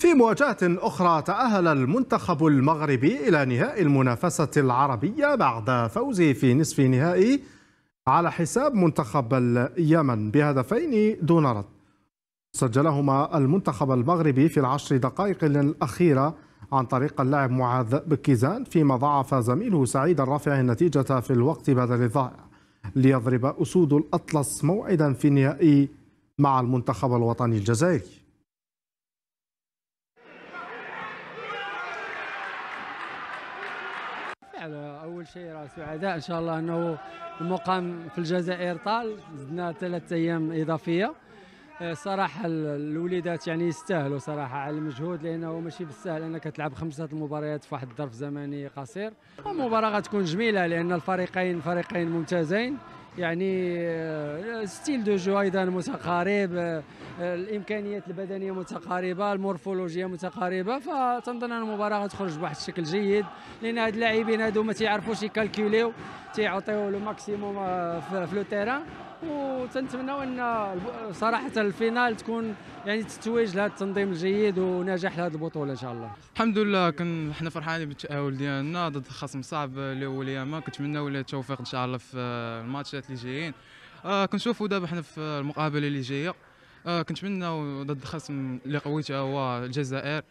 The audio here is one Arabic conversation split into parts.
في مواجهة أخرى تأهل المنتخب المغربي إلى نهائي المنافسة العربية بعد فوزه في نصف نهائي على حساب منتخب اليمن بهدفين دون رد سجلهما المنتخب المغربي في العشر دقائق الأخيرة عن طريق اللاعب معاذ بكيزان فيما ضعف زميله سعيد الرافع النتيجة في الوقت بدل الضائع ليضرب أسود الأطلس موعدا في النهائي مع المنتخب الوطني الجزائري بالفعل اول شيء راه سعداء ان شاء الله انه المقام في الجزائر طال زدنا ثلاثة ايام اضافيه آه، صراحة الوليدات يعني يستاهلوا صراحة على المجهود لأنه ماشي بالسهل أنك تلعب خمسة المباريات في واحد الظرف زمني قصير المباراة غتكون جميلة لأن الفريقين فريقين ممتازين يعني آه، ستيل دو جو ايضا متقارب آه، الامكانيات البدنيه متقاربه المورفولوجيا متقاربه فتنظن ان المباراه غتخرج بواحد الشكل جيد لان هاد اللاعبين هادو ما تيعرفوش يكالكوليو تيعطيو لو ماكسيموم آه، في لو تيران وتنتمناو ان صراحه الفينال تكون يعني تتويج لهذا التنظيم الجيد ونجاح لهذه البطوله ان شاء الله الحمد لله كن حنا فرحانين بالتاهل ديالنا ضد خصم صعب اللي هو اليمن كنتمناو له التوفيق ان شاء الله في الماتشات اللي جايين آه كنشوفوا دابا حنا في المقابله اللي جايه آه كنتمناو ضد خصم اللي قويته هو الجزائر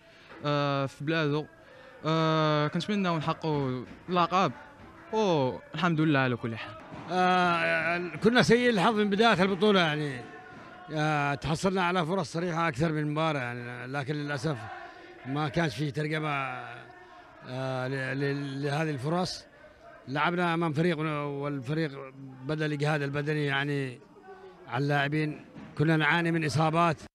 آه في بلادو آه كنتمناو نحققوا اللقب والحمد لله على كل حال آه، كنا سيء الحظ من بدايه البطوله يعني آه، تحصلنا على فرص صريحه اكثر من مباراه يعني لكن للاسف ما كانش في ترقبه آه، لهذه الفرص لعبنا امام فريق والفريق بدا الاجهاد البدني يعني على اللاعبين كنا نعاني من اصابات